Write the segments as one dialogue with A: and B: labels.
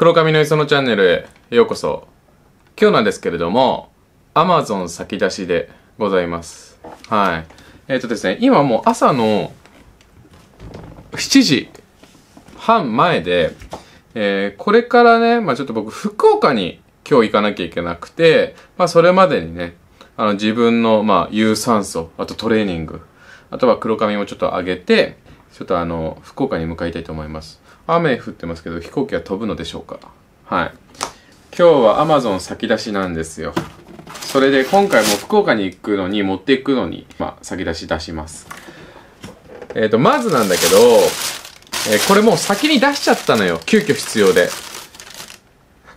A: 黒髪の磯のチャンネルへようこそ今日なんですけれども Amazon 先出しでございますはいえっ、ー、とですね今もう朝の7時半前で、えー、これからね、まあ、ちょっと僕福岡に今日行かなきゃいけなくて、まあ、それまでにねあの自分のまあ有酸素あとトレーニングあとは黒髪もちょっと上げてちょっとあの、福岡に向かいたいと思います。雨降ってますけど、飛行機は飛ぶのでしょうかはい。今日は Amazon 先出しなんですよ。それで今回も福岡に行くのに、持っていくのに、まあ、先出し出します。えっ、ー、と、まずなんだけど、えー、これもう先に出しちゃったのよ。急遽必要で。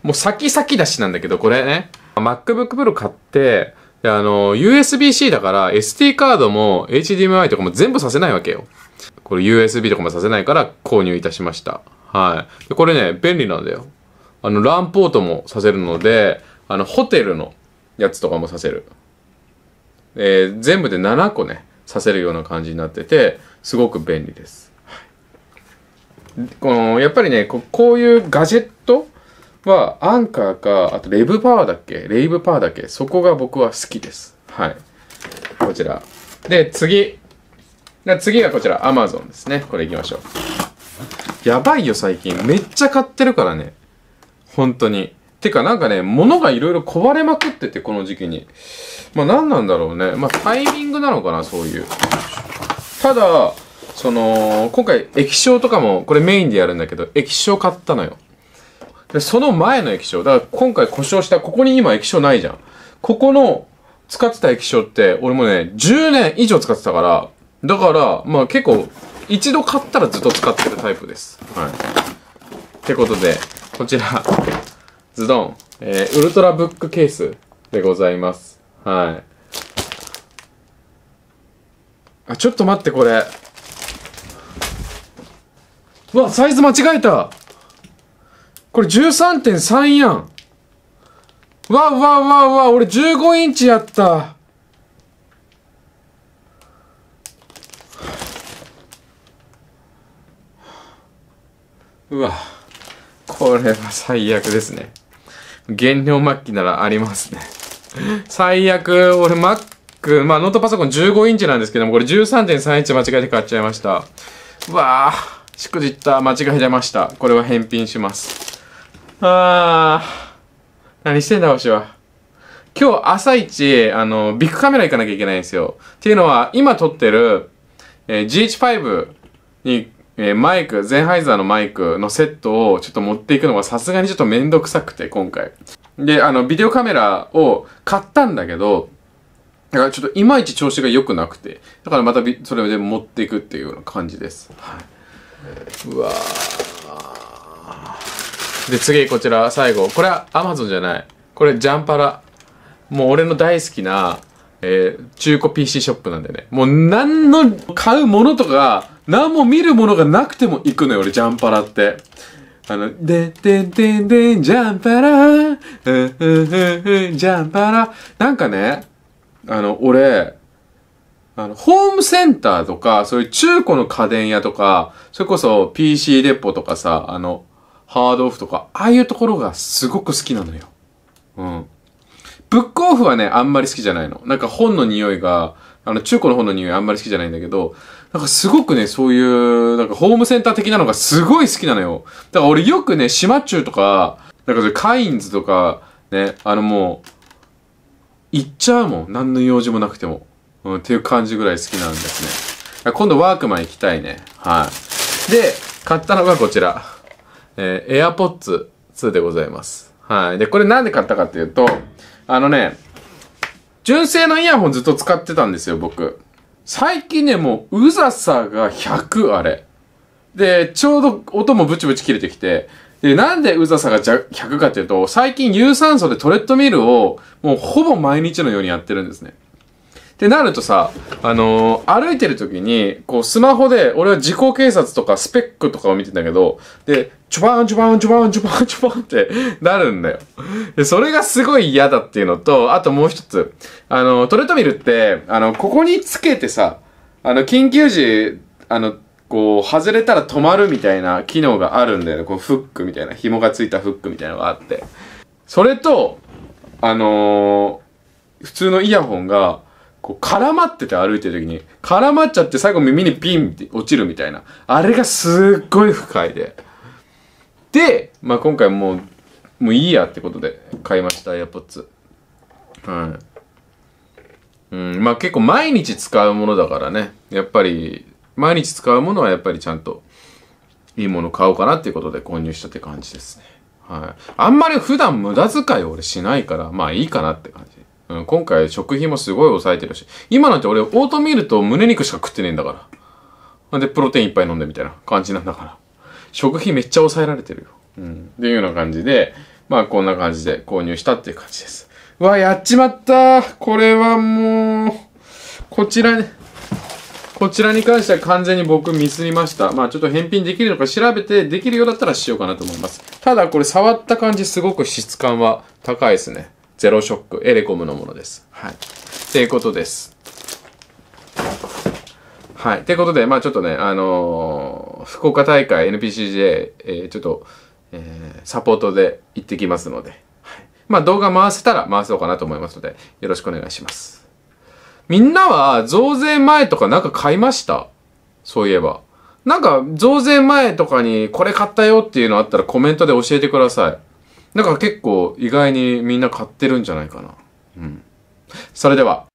A: もう先先出しなんだけど、これね。MacBook Pro 買って、であの、USB-C だから SD カードも HDMI とかも全部させないわけよ。これ USB とかもさせないから購入いたしました。はい。でこれね、便利なんだよ。あの、ランポートもさせるので、あの、ホテルのやつとかもさせる。えー、全部で7個ね、させるような感じになってて、すごく便利です。はい、このやっぱりねこ、こういうガジェットは、アンカーか、あとレブパワーだっけレイブパワーだっけそこが僕は好きです。はい。こちら。で、次。で次がこちら、Amazon ですね。これ行きましょう。やばいよ、最近。めっちゃ買ってるからね。本当に。てかなんかね、物がいろいろ壊れまくってて、この時期に。まあ何なんだろうね。まあタイミングなのかな、そういう。ただ、その、今回液晶とかも、これメインでやるんだけど、液晶買ったのよ。で、その前の液晶、だから今回故障した、ここに今液晶ないじゃん。ここの使ってた液晶って、俺もね、10年以上使ってたから、だから、まあ結構、一度買ったらずっと使ってるタイプです。はい。ってことで、こちら、ズドン、えー、ウルトラブックケースでございます。はい。あ、ちょっと待って、これ。うわ、サイズ間違えたこれ13.3やん。わわわわ、俺15インチやった。うわこれは最悪ですね減量末期ならありますね最悪俺 Mac まあノートパソコン15インチなんですけどもこれ13.3インチ間違えて買っちゃいましたうわあしくじった間違えいましたこれは返品しますあー何してんだわしは今日朝一、あの、ビッグカメラ行かなきゃいけないんですよ。っていうのは、今撮ってる、えー、GH5 にえー、マイク、ゼンハイザーのマイクのセットをちょっと持っていくのがさすがにちょっとめんどくさくて、今回。で、あの、ビデオカメラを買ったんだけど、だからちょっといまいち調子が良くなくて、だからまたそれで持っていくっていうような感じです。はい。うわで、次こちら、最後。これは Amazon じゃない。これジャンパラ。もう俺の大好きな、えー、中古 PC ショップなんでね。もう何の買うものとか、何も見るものがなくても行くのよ、俺、ジャンパラって。あの、でんてんてんてん、ジャンパラー、うんうんうんうん、ジャンパラなんかね、あの、俺、あの、ホームセンターとか、そういう中古の家電屋とか、それこそ PC デポとかさ、あの、ハードオフとか、ああいうところがすごく好きなのよ。うん。ブックオフはね、あんまり好きじゃないの。なんか本の匂いが、あの、中古の本の匂いあんまり好きじゃないんだけど、なんかすごくね、そういう、なんかホームセンター的なのがすごい好きなのよ。だから俺よくね、島中とか、なんかそれカインズとか、ね、あのもう、行っちゃうもん。何の用事もなくても。うん、っていう感じぐらい好きなんですね。今度ワークマン行きたいね。はい。で、買ったのがこちら。えー、AirPods 2でございます。はい。で、これなんで買ったかっていうと、あのね、純正のイヤホンずっと使ってたんですよ、僕。最近ね、もう、うざさが100、あれ。で、ちょうど音もブチブチ切れてきて、で、なんでうざさが100かっていうと、最近有酸素でトレッドミルをもうほぼ毎日のようにやってるんですね。ってなるとさ、あのー、歩いてる時に、こう、スマホで、俺は自己警察とかスペックとかを見てんだけど、で、チュバンチュバンチュバンチュバンチュバンってなるんだよ。で、それがすごい嫌だっていうのと、あともう一つ、あの、トレトミルって、あの、ここにつけてさ、あの、緊急時、あの、こう、外れたら止まるみたいな機能があるんだよね。こう、フックみたいな、紐がついたフックみたいなのがあって。それと、あのー、普通のイヤホンが、こう絡まってて歩いてる時に、絡まっちゃって最後耳にピンって落ちるみたいな。あれがすっごい不快で。で、まあ今回もう、もういいやってことで買いました、AirPods。はい。うん、まあ結構毎日使うものだからね。やっぱり、毎日使うものはやっぱりちゃんといいもの買おうかなっていうことで購入したって感じですね。はい。あんまり普段無駄遣いを俺しないから、まあいいかなって感じ。うん、今回食費もすごい抑えてるし、今なんて俺オートミールと胸肉しか食ってねえんだから。なんで、プロテインいっぱい飲んでみたいな感じなんだから。食費めっちゃ抑えられてるよ。うん。っていうような感じで、まあこんな感じで購入したっていう感じです。うわ、やっちまったこれはもう、こちらに、こちらに関しては完全に僕ミスりました。まあちょっと返品できるのか調べて、できるようだったらしようかなと思います。ただこれ触った感じすごく質感は高いですね。ゼロショック、エレコムのものです。はい。ていうことです。はい。ということで、まあちょっとね、あのー、福岡大会 NPCJ、えー、ちょっと、えー、サポートで行ってきますので、はい、まあ動画回せたら回そうかなと思いますので、よろしくお願いします。みんなは増税前とかなんか買いましたそういえば。なんか増税前とかにこれ買ったよっていうのあったらコメントで教えてください。だから結構意外にみんな買ってるんじゃないかな。うん。それでは。